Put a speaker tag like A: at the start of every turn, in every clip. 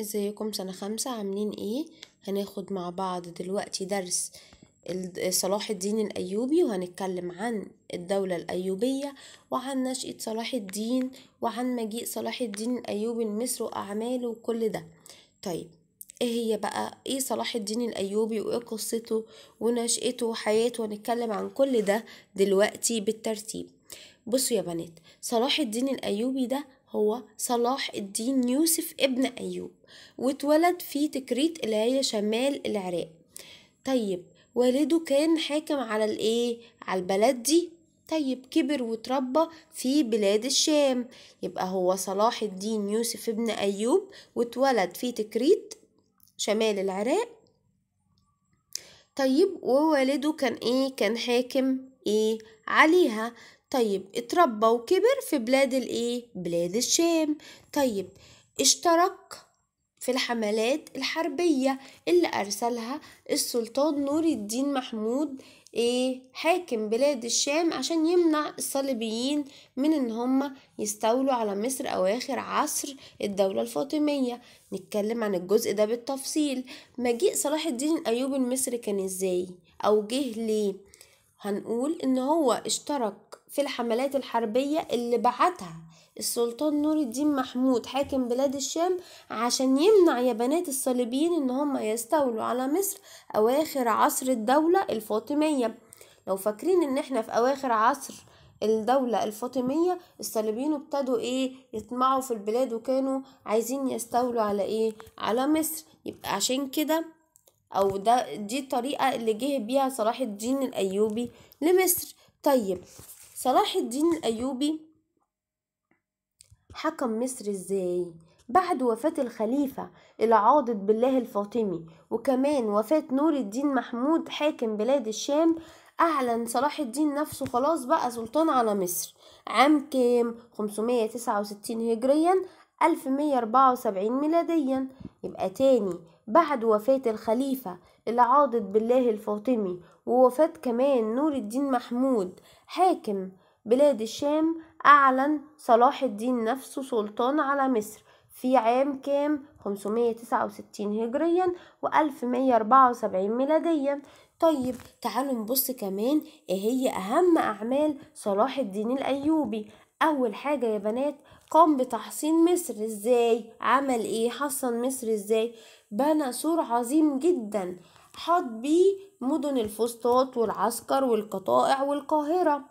A: ازيكم سنة خمسة عاملين ايه هناخد مع بعض دلوقتي درس صلاح الدين الايوبي وهنتكلم عن الدولة الايوبية وعن نشأة صلاح الدين وعن مجيء صلاح الدين الايوبي لمصر واعماله وكل ده طيب ايه هي بقى ايه صلاح الدين الايوبي وايه قصته ونشأته وحياته وهنتكلم عن كل ده دلوقتي بالترتيب بصوا يا بنات صلاح الدين الايوبي ده هو صلاح الدين يوسف ابن أيوب واتولد في تكريت هي شمال العراق طيب والده كان حاكم على الايه على البلد دي طيب كبر وتربى في بلاد الشام يبقى هو صلاح الدين يوسف ابن أيوب واتولد في تكريت شمال العراق طيب ووالده كان ايه كان حاكم ايه عليها طيب اتربى وكبر في بلاد الايه بلاد الشام طيب اشترك في الحملات الحربية اللي أرسلها السلطان نور الدين محمود ايه حاكم بلاد الشام عشان يمنع الصليبيين من ان هم يستولوا على مصر اواخر عصر الدولة الفاطمية نتكلم عن الجزء ده بالتفصيل مجيء صلاح الدين الايوبي لمصر كان ازاي او جه ليه هنقول ان هو اشترك في الحملات الحربية اللي بعتها السلطان نور الدين محمود حاكم بلاد الشام عشان يمنع بنات الصليبيين ان هم يستولوا على مصر اواخر عصر الدولة الفاطمية لو فاكرين ان احنا في اواخر عصر الدولة الفاطمية الصليبيين ابتدوا ايه يطمعوا في البلاد وكانوا عايزين يستولوا على ايه على مصر يبقى عشان كده او ده دي الطريقة اللي جه بيها صلاح الدين الايوبي لمصر طيب صلاح الدين الأيوبي حكم مصر ازاي بعد وفاة الخليفة العاضد بالله الفاطمي وكمان وفاة نور الدين محمود حاكم بلاد الشام أعلن صلاح الدين نفسه خلاص بقى سلطان على مصر عام كام 569 هجريا 1174 ميلاديا يبقى تاني بعد وفاة الخليفة العاضد بالله الفاطمي ووفاة كمان نور الدين محمود حاكم بلاد الشام أعلن صلاح الدين نفسه سلطان على مصر في عام كام 569 هجريا و1174 ميلاديا طيب تعالوا نبص كمان ايه هي اهم اعمال صلاح الدين الايوبي اول حاجه يا بنات قام بتحصين مصر ازاي عمل ايه حصن مصر ازاي بنى سور عظيم جدا حاط بيه مدن الفسطاط والعسكر والقطائع والقاهرة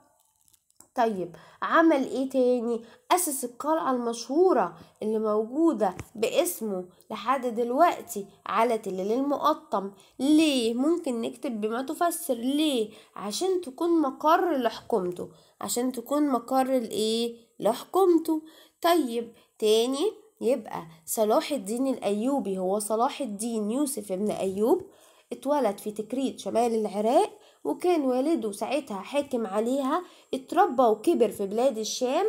A: طيب عمل ايه تاني اسس القلعة المشهورة اللي موجودة باسمه لحد دلوقتي على تلال المقطم ليه ممكن نكتب بما تفسر ليه عشان تكون مقر لحكومته عشان تكون مقر لايه لحكومته طيب تاني يبقى صلاح الدين الايوبي هو صلاح الدين يوسف ابن ايوب اتولد في تكريت شمال العراق وكان والده ساعتها حاكم عليها اتربى وكبر في بلاد الشام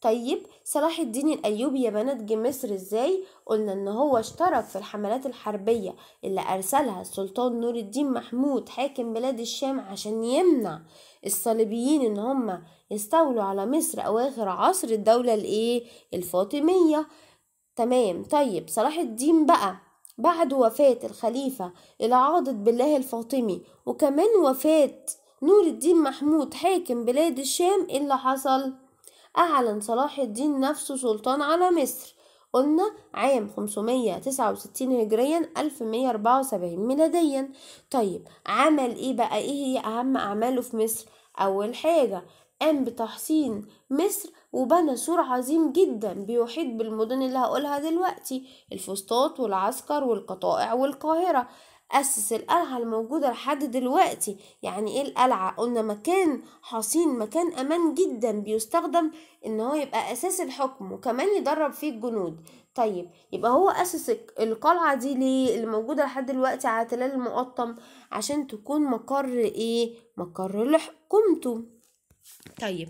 A: طيب صلاح الدين الايوبي يا بنات جه مصر ازاي قلنا ان هو اشترك في الحملات الحربيه اللي ارسلها السلطان نور الدين محمود حاكم بلاد الشام عشان يمنع الصليبيين ان هم يستولوا على مصر اواخر عصر الدوله الايه الفاطميه تمام طيب صلاح الدين بقى بعد وفاة الخليفة العاضد بالله الفاطمي وكمان وفاة نور الدين محمود حاكم بلاد الشام اللي حصل أعلن صلاح الدين نفسه سلطان على مصر قلنا عام 569 هجريا 1174 ميلاديا طيب عمل ايه بقى ايه هي اهم اعماله في مصر اول حاجة قام بتحصين مصر وبنى سور عظيم جدا بيحيط بالمدن اللي هقولها دلوقتي الفسطاط والعسكر والقطائع والقاهرة أسس القلعة الموجودة لحد دلوقتي يعني إيه القلعة قلنا مكان حصين مكان أمان جدا بيستخدم إن هو يبقى أساس الحكم وكمان يدرب فيه الجنود طيب يبقى هو أسس القلعة دي ليه اللي موجودة لحد دلوقتي على تلال المقطم عشان تكون مقر إيه مقر لحكمته طيب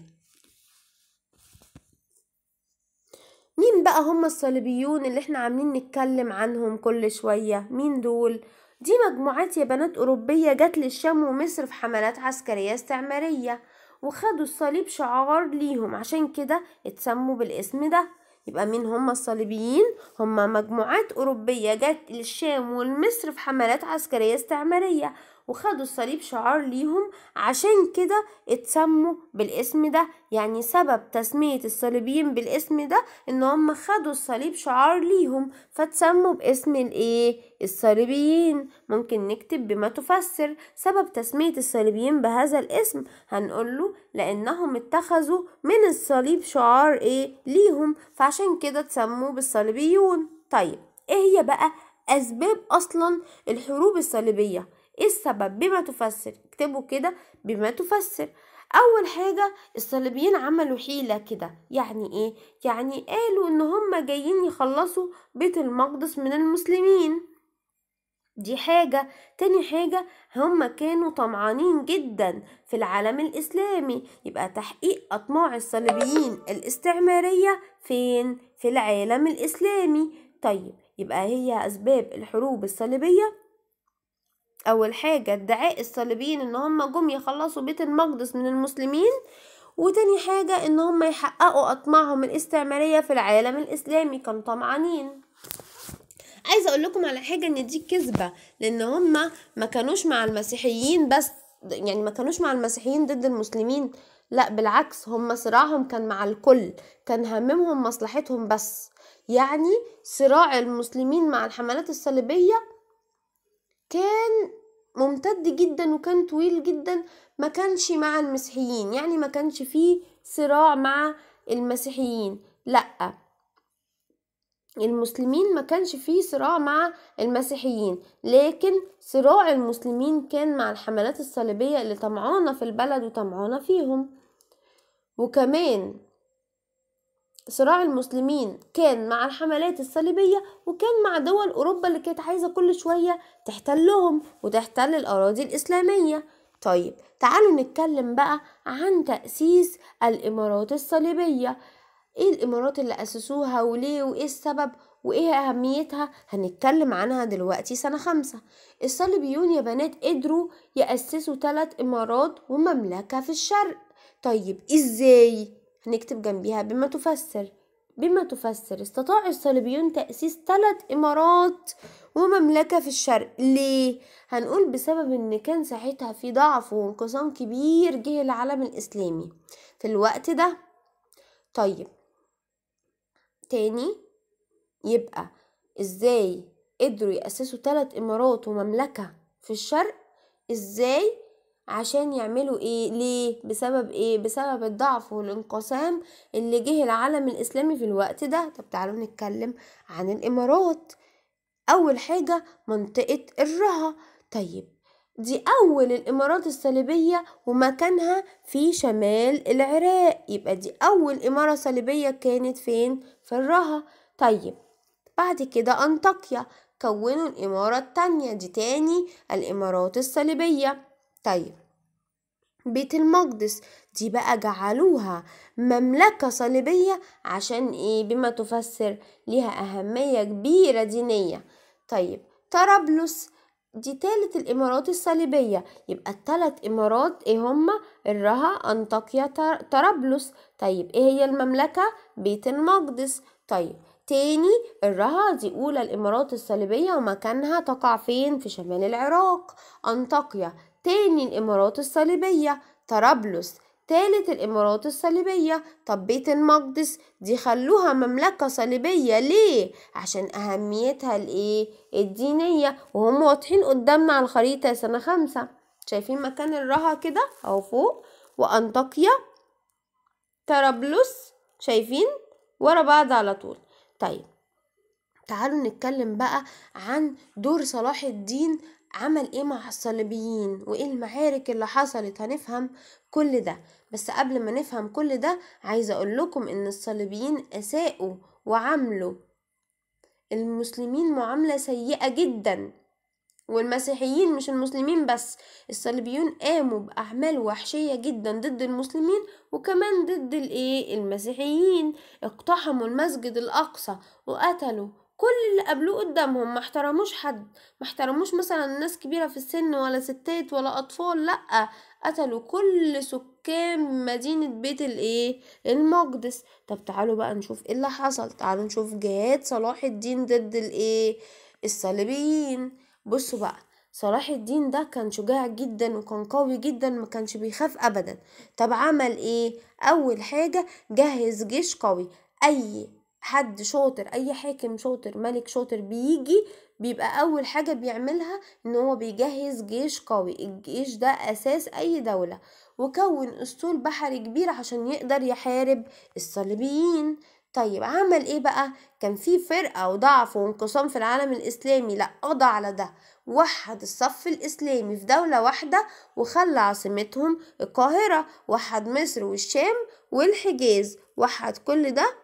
A: مين بقى هم الصليبيون اللي احنا عاملين نتكلم عنهم كل شوية مين دول دي مجموعات يا بنات أوروبية جت للشام ومصر في حملات عسكرية استعمارية وخدوا الصليب شعار ليهم عشان كده اتسموا بالاسم ده يبقى مين هم الصليبيين هم مجموعات أوروبية جت للشام والمصر في حملات عسكرية استعمارية وخدوا الصليب شعار ليهم عشان كده اتسموا بالاسم ده يعني سبب تسمية الصليبيين بالاسم ده ان هم خدوا الصليب شعار ليهم فتسموا باسم الايه الصليبيين ممكن نكتب بما تفسر سبب تسمية الصليبيين بهذا الاسم هنقوله لانهم اتخذوا من الصليب شعار ايه ليهم فعشان كده تسموا بالصليبيون طيب ايه هي بقى اسباب اصلا الحروب الصليبيه إيه السبب بما تفسر اكتبوا كده بما تفسر اول حاجة الصليبيين عملوا حيلة كده يعني ايه يعني قالوا ان هم جايين يخلصوا بيت المقدس من المسلمين دي حاجة تاني حاجة هم كانوا طمعانين جدا في العالم الإسلامي يبقى تحقيق أطماع الصليبيين الاستعمارية فين؟ في العالم الإسلامي طيب يبقى هي أسباب الحروب الصليبية أول حاجة ادعاء الصليبيين إن هم جم يخلصوا بيت المقدس من المسلمين وتاني حاجة إن هم يحققوا أطماعهم الاستعمارية في العالم الإسلامي كانوا طمعانين عايزة أقول لكم على حاجة إن دي كذبة لأن هم ما كانوش مع المسيحيين بس يعني ما كانوش مع المسيحيين ضد المسلمين لا بالعكس هم صراعهم كان مع الكل كان هممهم مصلحتهم بس يعني صراع المسلمين مع الحملات الصليبية كان ممتد جدا وكان طويل جدا ما كانش مع المسيحيين يعني ما كانش فيه صراع مع المسيحيين لا المسلمين ما كانش فيه صراع مع المسيحيين لكن صراع المسلمين كان مع الحملات الصليبية اللي طمعانة في البلد وطمعانة فيهم وكمان صراع المسلمين كان مع الحملات الصليبية وكان مع دول أوروبا اللي كانت عايزة كل شوية تحتلهم وتحتل الأراضي الإسلامية طيب تعالوا نتكلم بقى عن تأسيس الإمارات الصليبية إيه الإمارات اللي أسسوها وليه وإيه السبب وإيه أهميتها هنتكلم عنها دلوقتي سنة خمسة الصليبيون يا بنات قدروا يأسسوا ثلاث إمارات ومملكة في الشرق طيب إزاي؟ هنكتب جنبها بما تفسر بما تفسر استطاع الصليبيون تأسيس ثلاث إمارات ومملكة في الشرق ليه؟ هنقول بسبب إن كان ساعتها في ضعف وانقسام كبير جه العالم الإسلامي في الوقت ده طيب تاني يبقى إزاي قدروا يأسسوا ثلاث إمارات ومملكة في الشرق إزاي عشان يعملوا ايه ليه بسبب ايه بسبب الضعف والانقسام اللي جه العالم الاسلامي في الوقت ده طب تعالوا نتكلم عن الامارات اول حاجه منطقه الرها طيب دي اول الامارات الصليبيه ومكانها في شمال العراق يبقى دي اول اماره صليبيه كانت فين في الرها طيب بعد كده انطاكيا كونوا الاماره التانية دي تاني الامارات الصليبيه طيب بيت المقدس دي بقى جعلوها مملكة صليبية عشان ايه بما تفسر ليها أهمية كبيرة دينية طيب طرابلس دي تالت الإمارات الصليبية يبقى التلات إمارات إيه هما الرها أنطاكيا طرابلس طيب إيه هي المملكة بيت المقدس طيب تاني الرها دي أولى الإمارات الصليبية ومكانها تقع فين في شمال العراق أنطاكيا تاني الإمارات الصليبية طرابلس تالت الإمارات الصليبية طب بيت المقدس دي خلوها مملكة صليبية ليه؟ عشان أهميتها الإيه؟ الدينية وهم واضحين قدامنا على الخريطة سنة خمسة شايفين مكان الرها كده أو فوق وأنطاكيا طرابلس شايفين ورا بعض على طول طيب تعالوا نتكلم بقى عن دور صلاح الدين عمل ايه مع الصليبيين وايه المعارك اللي حصلت هنفهم كل ده بس قبل ما نفهم كل ده عايزه اقول لكم ان الصليبيين اساءوا وعملوا المسلمين معامله سيئه جدا والمسيحيين مش المسلمين بس الصليبيون قاموا بأعمال وحشية جدا ضد المسلمين وكمان ضد الايه المسيحيين اقتحموا المسجد الأقصى وقتلوا كل اللي قابلوه قدامهم ما احترموش حد ما احترموش مثلا ناس كبيره في السن ولا ستات ولا اطفال لا قتلوا كل سكان مدينه بيت الايه المقدس طب تعالوا بقى نشوف ايه اللي حصل تعالوا نشوف جهاد صلاح الدين ضد الايه الصليبيين بصوا بقى صلاح الدين ده كان شجاع جدا وكان قوي جدا ما كانش بيخاف ابدا طب عمل ايه اول حاجه جهز جيش قوي اي حد شاطر اي حاكم شاطر ملك شاطر بيجي بيبقى اول حاجة بيعملها ان هو بيجهز جيش قوي الجيش ده اساس اي دولة وكون اسطول بحري كبير عشان يقدر يحارب الصليبيين طيب عمل ايه بقى كان في فرقة وضعف وانقسام في العالم الاسلامي لا قضى على ده وحد الصف الاسلامي في دولة واحدة وخلى عاصمتهم القاهرة وحد مصر والشام والحجاز وحد كل ده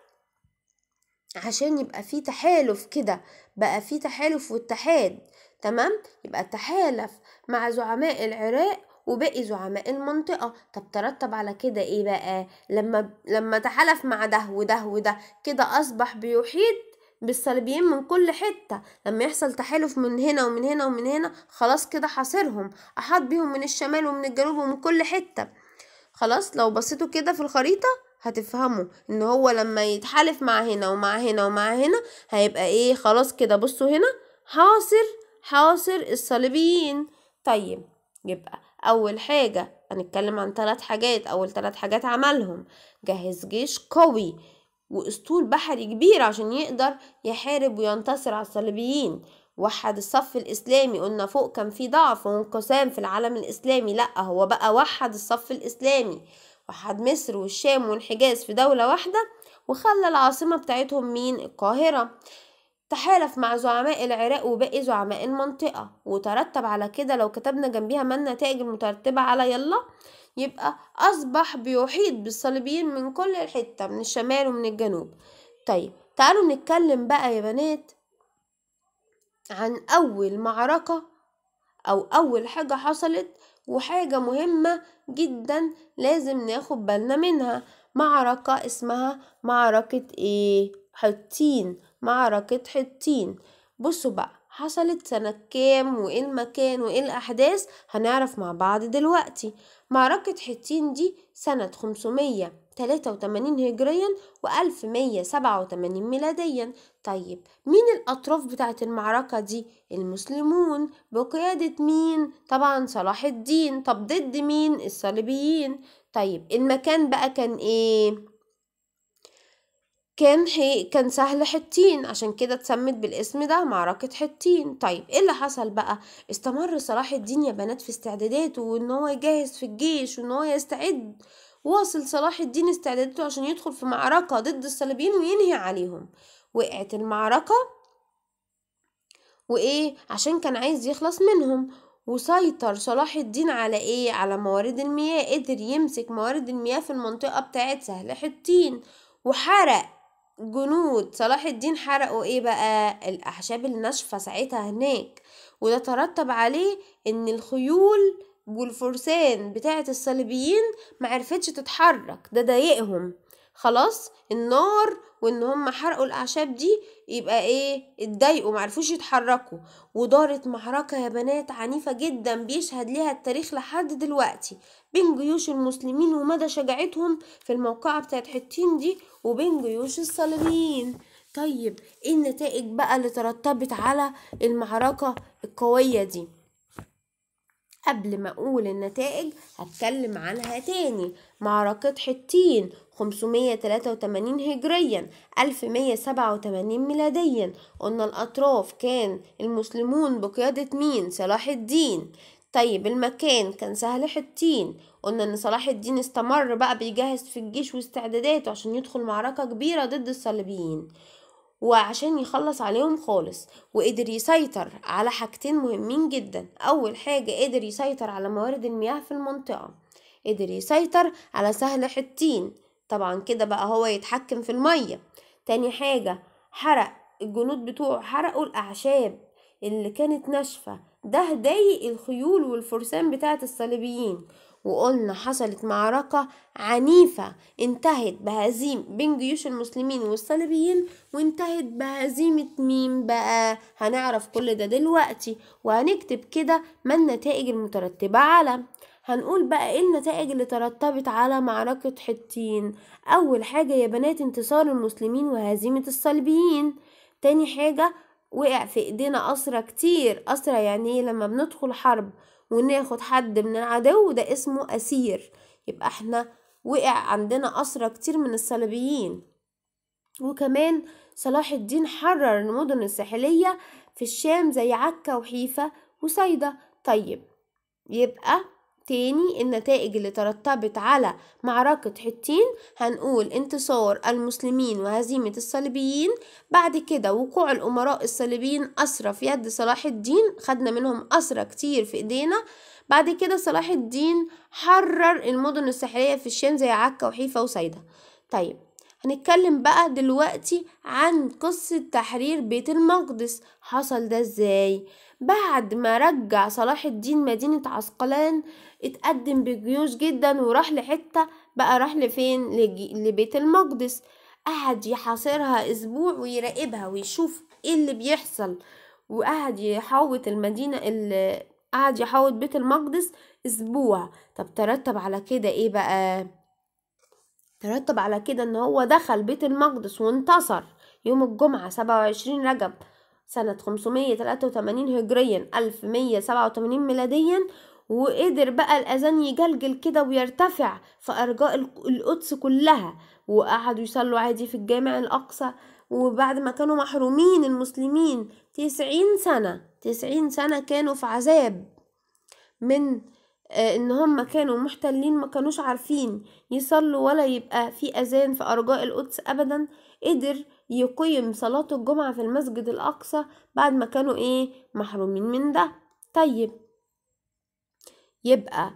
A: عشان يبقى في تحالف كده بقى في تحالف واتحاد تمام يبقى تحالف مع زعماء العراق وباقي زعماء المنطقة طب ترتب على كده ايه بقى لما لما تحالف مع ده وده وده كده اصبح بيحيط بالصليبيين من كل حتة لما يحصل تحالف من هنا ومن هنا ومن هنا خلاص كده حاصرهم احاط بيهم من الشمال ومن الجنوب ومن كل حتة خلاص لو بصيتوا كده في الخريطة هتفهموا ان هو لما يتحالف مع هنا ومع هنا ومع هنا هيبقى ايه خلاص كده بصوا هنا حاصر حاصر الصليبيين طيب يبقى اول حاجة هنتكلم عن ثلاث حاجات اول ثلاث حاجات عملهم جهز جيش قوي واسطول بحري كبير عشان يقدر يحارب وينتصر على الصليبيين وحد الصف الإسلامي قلنا فوق كان في ضعف وانقسام في العالم الإسلامي لأ هو بقى وحد الصف الإسلامي وحد مصر والشام والحجاز في دولة واحدة وخلى العاصمة بتاعتهم مين القاهرة تحالف مع زعماء العراق وباقي زعماء المنطقة وترتب على كده لو كتبنا جنبيها ما النتائج المترتبة على يلا يبقى أصبح بيحيط بالصليبيين من كل الحتة من الشمال ومن الجنوب طيب تعالوا نتكلم بقى يا بنات عن أول معركة أو أول حاجة حصلت وحاجة مهمة جدا لازم ناخد بالنا منها معركة اسمها معركة ايه حطين معركة حطين بصوا بقى حصلت سنة كام وايه المكان وايه الأحداث هنعرف مع بعض دلوقتي معركة حطين دي سنة 583 هجريا و 1187 ميلاديا طيب مين الأطراف بتاعة المعركة دي المسلمون بقيادة مين طبعا صلاح الدين طب ضد مين الصليبيين طيب المكان بقى كان ايه كان حي... كان سهل حطين عشان كده اتسمت بالاسم ده معركة حطين طيب ايه اللي حصل بقى استمر صلاح الدين يا بنات في استعداداته وان هو يجهز في الجيش وان هو يستعد واصل صلاح الدين استعداداته عشان يدخل في معركة ضد الصليبيين وينهي عليهم وقعت المعركة وإيه عشان كان عايز يخلص منهم وسيطر صلاح الدين على ايه على موارد المياه قدر يمسك موارد المياه في المنطقة بتاعت سهل حطين وحرق جنود صلاح الدين حرقوا ايه بقى الاعشاب الناشفة ساعتها هناك وده ترتب عليه ان الخيول والفرسان بتاعت الصليبيين معرفتش تتحرك ده ضايقهم خلاص النار وان هم حرقوا الاعشاب دي يبقى ايه اتضايقوا معرفوش يتحركوا ودارت معركه يا بنات عنيفه جدا بيشهد ليها التاريخ لحد دلوقتي بين جيوش المسلمين ومدى شجاعتهم في الموقعه بتاعت حطين دي وبين جيوش الصليبيين طيب ايه النتائج بقى اللي ترتبت على المعركه القويه دي قبل ما أقول النتائج هتكلم عنها تاني معركة حطين 583 هجريا 1187 ميلاديا قلنا الأطراف كان المسلمون بقيادة مين صلاح الدين طيب المكان كان سهل حطين قلنا ان صلاح الدين استمر بقى بيجهز في الجيش واستعداداته عشان يدخل معركة كبيرة ضد الصليبيين وعشان يخلص عليهم خالص وقدر يسيطر على حاجتين مهمين جدا أول حاجة قدر يسيطر على موارد المياه في المنطقة قدر يسيطر على سهل حطين طبعا كده بقى هو يتحكم في المية تاني حاجة حرق الجنود بتوعه حرقوا الأعشاب اللي كانت ناشفة ده ضايق الخيول والفرسان بتاعة الصليبيين وقلنا حصلت معركة عنيفة انتهت بهزيم بين جيوش المسلمين والصليبيين وانتهت بهزيمة مين بقى هنعرف كل ده دلوقتي وهنكتب كده ما النتائج المترتبة على هنقول بقى ايه النتائج اللي ترتبت على معركة حطين اول حاجة يا بنات انتصار المسلمين وهزيمة الصليبيين تاني حاجة وقع في ايدينا اسرى كتير اسرى يعني إيه لما بندخل حرب وناخد حد من العدو ده اسمه أسير يبقى احنا وقع عندنا أسرى كتير من الصليبيين وكمان صلاح الدين حرر المدن الساحلية في الشام زي عكا وحيفا وصيدا طيب يبقى تاني النتائج اللي ترتبت على معركة حطين هنقول انتصار المسلمين وهزيمة الصليبيين بعد كده وقوع الأمراء الصليبيين أسرى في يد صلاح الدين خدنا منهم أسرى كتير في إيدينا بعد كده صلاح الدين حرر المدن الساحلية في الشام زي عكا وحيفا وسيدة طيب هنتكلم بقى دلوقتي عن قصة تحرير بيت المقدس حصل ده ازاي بعد ما رجع صلاح الدين مدينة عسقلان اتقدم بجيوش جدا وراح لحتة بقى راح لفين لبيت المقدس قعد يحاصرها اسبوع ويراقبها ويشوف ايه اللي بيحصل وقعد يحوط المدينة اللي قعد يحوط بيت المقدس اسبوع طب ترتب على كده ايه بقى ترتب على كده ان هو دخل بيت المقدس وانتصر يوم الجمعة سبعة وعشرين رجب سنة خمسمية تلاتة وتمانين هجريا ألف مية سبعة وتمانين ميلاديا وقدر بقى الأذان يجلجل كده ويرتفع في أرجاء القدس كلها وقعدوا يصلوا عادي في الجامع الأقصى وبعد ما كانوا محرومين المسلمين تسعين سنة تسعين سنة كانوا في عذاب من آه، ان هم كانوا محتلين ما كانوش عارفين يصلوا ولا يبقى في اذان في ارجاء القدس ابدا قدر يقيم صلاة الجمعة في المسجد الاقصى بعد ما كانوا ايه محرومين من ده طيب يبقى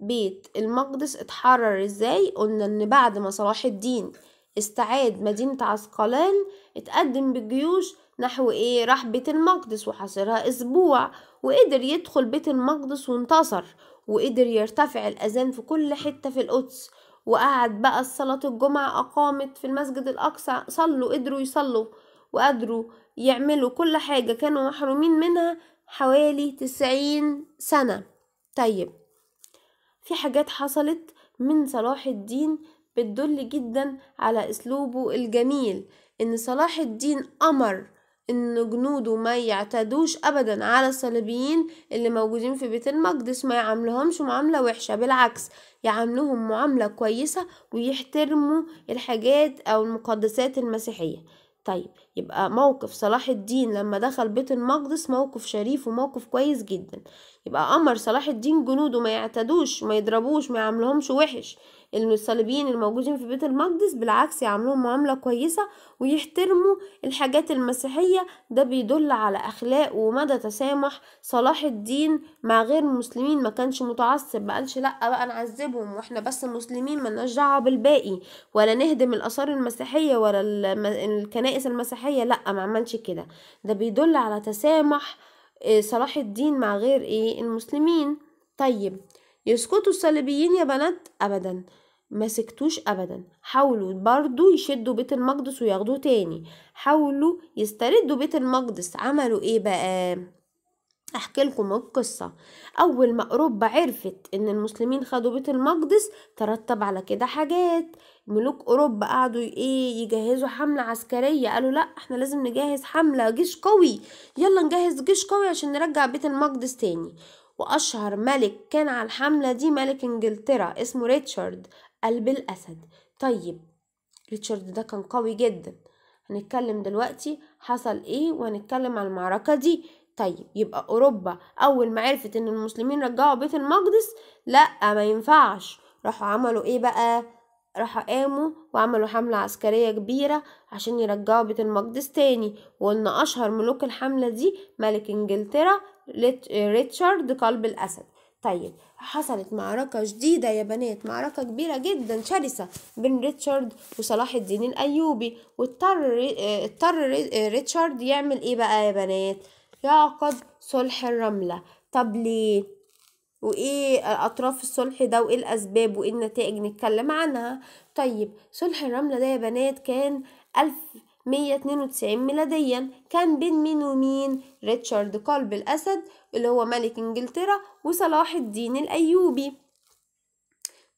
A: بيت المقدس اتحرر ازاي قلنا ان بعد ما صلاح الدين استعاد مدينة عسقلان اتقدم بالجيوش نحو ايه راح بيت المقدس وحاصرها اسبوع وقدر يدخل بيت المقدس وانتصر وقدر يرتفع الاذان في كل حتة في القدس وقعد بقى صلاة الجمعة أقامت في المسجد الأقصى صلوا قدروا يصلوا وقدروا يعملوا كل حاجة كانوا محرومين منها حوالي تسعين سنة طيب في حاجات حصلت من صلاح الدين بتدل جدا على اسلوبه الجميل ان صلاح الدين امر ان جنوده ما يعتدوش ابدا على الصليبيين اللي موجودين في بيت المقدس ما يعاملهمش معامله وحشه بالعكس يعاملهم معامله كويسه ويحترموا الحاجات او المقدسات المسيحيه طيب يبقى موقف صلاح الدين لما دخل بيت المقدس موقف شريف وموقف كويس جدا يبقى امر صلاح الدين جنوده ما يعتدوش ما يضربوش ما يعملهمش وحش الصليبيين الموجودين في بيت المقدس بالعكس يعاملوهم معاملة كويسة ويحترموا الحاجات المسيحية ده بيدل على أخلاق ومدى تسامح صلاح الدين مع غير المسلمين ما كانش متعصب ما قالش لأ بقى نعذبهم واحنا بس مسلمين ملناش دعوة بالباقي ولا نهدم الآثار المسيحية ولا الكنائس المسيحية لأ ما عملش كده ده بيدل على تسامح آه، صلاح الدين مع غير ايه المسلمين طيب يسكتوا الصليبيين يا بنات ابدا ما سكتوش ابدا حاولوا برضو يشدوا بيت المقدس وياخدوه تاني حاولوا يستردوا بيت المقدس عملوا ايه بقى احكي لكم القصة اول ما اوروبا عرفت ان المسلمين خدوا بيت المقدس ترتب على كده حاجات ملوك اوروبا قعدوا ايه يجهزوا حمله عسكريه قالوا لا احنا لازم نجهز حمله جيش قوي يلا نجهز جيش قوي عشان نرجع بيت المقدس تاني واشهر ملك كان على الحمله دي ملك انجلترا اسمه ريتشارد قلب الاسد طيب ريتشارد ده كان قوي جدا هنتكلم دلوقتي حصل ايه وهنتكلم على المعركه دي طيب يبقى اوروبا اول ما عرفت ان المسلمين رجعوا بيت المقدس لا ما ينفعش راحوا عملوا ايه بقى راحوا قاموا وعملوا حملة عسكرية كبيرة عشان يرجعوا بيت المقدس تاني وإن أشهر ملوك الحملة دي ملك إنجلترا ريتشارد قلب الأسد طيب حصلت معركة جديدة يا بنات معركة كبيرة جدا شرسة بين ريتشارد وصلاح الدين الأيوبي واضطر اضطر ريتشارد يعمل ايه بقى يا بنات يعقد صلح الرملة طب ليه وايه اطراف الصلح ده وايه الاسباب وايه النتائج نتكلم عنها طيب صلح الرملة ده يا بنات كان ألف مية اتنين وتسعين ميلاديا كان بين مين ومين ريتشارد قلب الأسد اللي هو ملك إنجلترا وصلاح الدين الأيوبي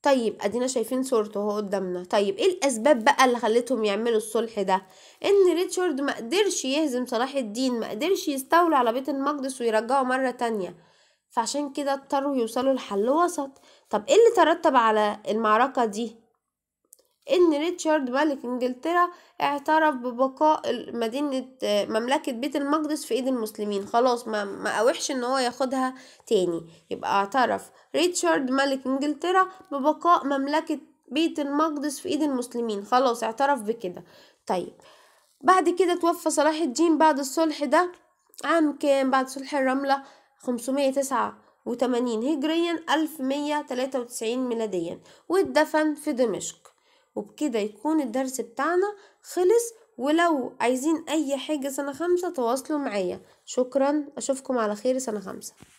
A: طيب ادينا شايفين صورته اهو قدامنا طيب ايه الاسباب بقى اللي خلتهم يعملوا الصلح ده ان ريتشارد ما قدرش يهزم صلاح الدين ما قدرش يستولى على بيت المقدس ويرجعه مره تانية فعشان كده اضطروا يوصلوا لحل وسط طب ايه اللي ترتب على المعركة دي ان ريتشارد ملك انجلترا اعترف ببقاء مدينة مملكة بيت المقدس في ايد المسلمين خلاص ما, ما اوحش ان هو ياخدها تاني يبقى اعترف ريتشارد ملك انجلترا ببقاء مملكة بيت المقدس في ايد المسلمين خلاص اعترف بكده طيب بعد كده توفى صلاح الدين بعد الصلح ده عام كام بعد صلح الرملة 589 هجريا 1193 ميلاديا واتدفن في دمشق وبكده يكون الدرس بتاعنا خلص ولو عايزين اي حاجة سنة خمسة تواصلوا معايا شكرا اشوفكم على خير سنة خمسة